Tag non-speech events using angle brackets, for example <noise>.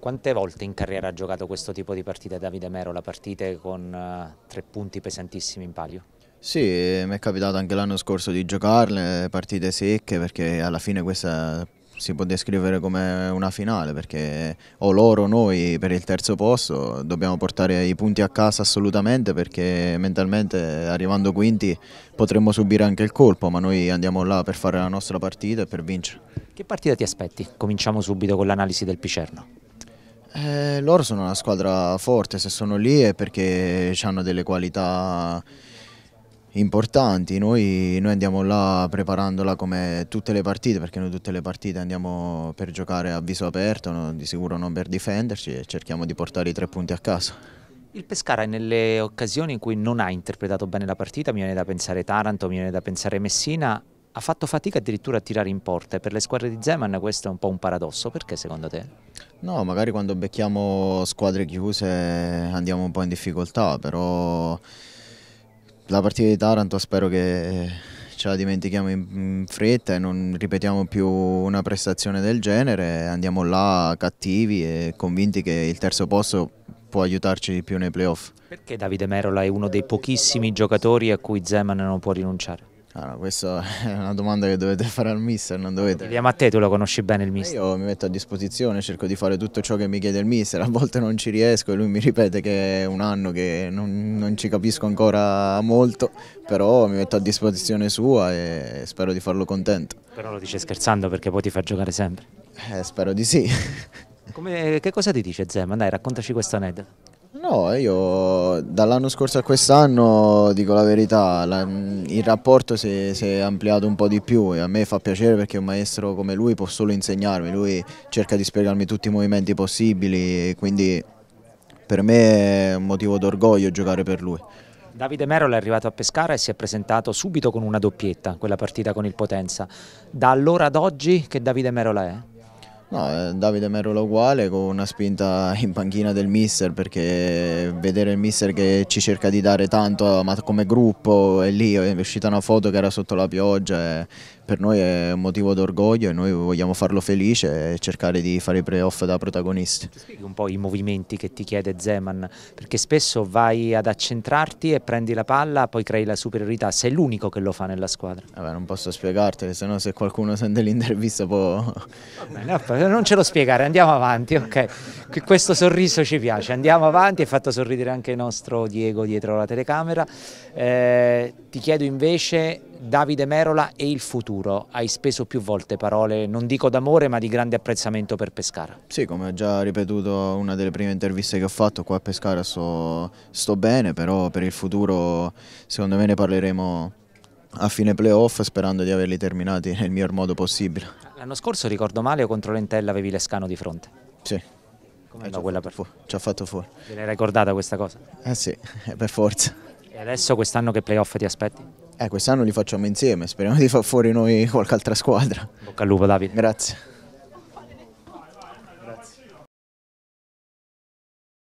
Quante volte in carriera ha giocato questo tipo di partite Davide Mero, la partite con uh, tre punti pesantissimi in palio? Sì, mi è capitato anche l'anno scorso di giocarle, partite secche, perché alla fine questa si può descrivere come una finale, perché o loro o noi per il terzo posto dobbiamo portare i punti a casa assolutamente, perché mentalmente arrivando quinti potremmo subire anche il colpo, ma noi andiamo là per fare la nostra partita e per vincere. Che partita ti aspetti? Cominciamo subito con l'analisi del Picerno. Eh, loro sono una squadra forte, se sono lì è perché hanno delle qualità importanti, noi, noi, andiamo là preparandola come tutte le partite, perché noi tutte le partite andiamo per giocare a viso aperto, no? di sicuro non per difenderci e cerchiamo di portare i tre punti a casa. Il Pescara nelle occasioni in cui non ha interpretato bene la partita, mi viene da pensare Taranto, mi viene da pensare Messina, ha fatto fatica addirittura a tirare in porta. Per le squadre di Zeman questo è un po' un paradosso, perché secondo te? No, magari quando becchiamo squadre chiuse andiamo un po' in difficoltà, però la partita di Taranto spero che ce la dimentichiamo in fretta e non ripetiamo più una prestazione del genere, andiamo là cattivi e convinti che il terzo posto può aiutarci di più nei playoff. Perché Davide Merola è uno dei pochissimi giocatori a cui Zeman non può rinunciare? Allora, questa <laughs> è una domanda che dovete fare al mister, non dovete... Chiediamo a te, tu lo conosci bene il mister. Io mi metto a disposizione, cerco di fare tutto ciò che mi chiede il mister, a volte non ci riesco e lui mi ripete che è un anno che non, non ci capisco ancora molto, però mi metto a disposizione sua e spero di farlo contento. Però lo dice scherzando perché poi ti fa giocare sempre. Eh, spero di sì. Come, che cosa ti dice Zeman? Dai, raccontaci questo aneddoto. No, eh, io dall'anno scorso a quest'anno dico la verità, la, il rapporto si, si, è ampliato un po' di più e a me fa piacere perché un maestro come lui può solo insegnarmi, lui cerca di spiegarmi tutti i movimenti possibili e quindi per me è un motivo d'orgoglio giocare per lui. Davide Merol è arrivato a Pescara e si è presentato subito con una doppietta, quella partita con il Potenza. Da allora ad oggi che Davide Merol è? No, eh, Davide Merola uguale con una spinta in panchina del mister perché vedere il mister che ci cerca di dare tanto ma come gruppo e lì è uscita una foto che era sotto la pioggia e per noi è un motivo d'orgoglio e noi vogliamo farlo felice e cercare di fare i playoff da protagonisti. Ti spieghi un po' i movimenti che ti chiede Zeman, perché spesso vai ad accentrarti e prendi la palla, poi crei la superiorità, sei l'unico che lo fa nella squadra. Vabbè, non posso spiegartelo, se no se qualcuno sente l'intervista può... Vabbè, no, non ce lo spiegare, andiamo avanti, ok. Questo sorriso ci piace, andiamo avanti, hai fatto sorridere anche il nostro Diego dietro la telecamera. Eh, ti chiedo invece Davide Merola e il futuro. Hai speso più volte parole, non dico d'amore, ma di grande apprezzamento per Pescara. Sì, come ho già ripetuto in una delle prime interviste che ho fatto qua a Pescara sto, sto bene, però per il futuro secondo me ne parleremo a fine playoff sperando di averli terminati nel miglior modo possibile. L'anno scorso, ricordo male, contro l'Entella avevi Lescano di fronte. Sì. Come quella per... ci ha fatto fuori. Ve l'hai ricordata questa cosa? Eh sì, <laughs> per forza. E adesso quest'anno che playoff ti aspetti? Eh, quest'anno li facciamo insieme, speriamo di far fuori noi qualche altra squadra. Bocca al lupo Davide. Grazie.